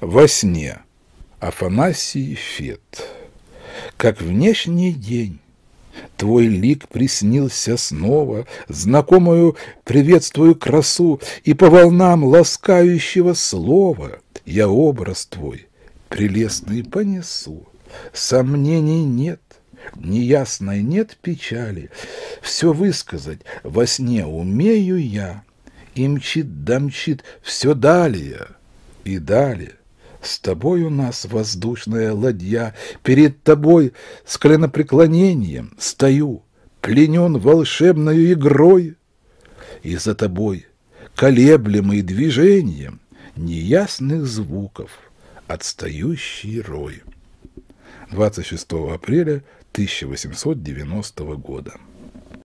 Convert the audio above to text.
во сне. Афанасий Фет. Как внешний день. Твой лик приснился снова, Знакомую приветствую красу, И по волнам ласкающего слова Я образ твой прелестный понесу. Сомнений нет, неясной нет печали, Все высказать во сне умею я, И мчит да мчит все далее и далее. С тобой у нас воздушная ладья, перед тобой с коленопреклонением стою, пленен волшебной игрой. И за тобой, колеблемый движением неясных звуков, отстающий рой. 26 апреля 1890 года.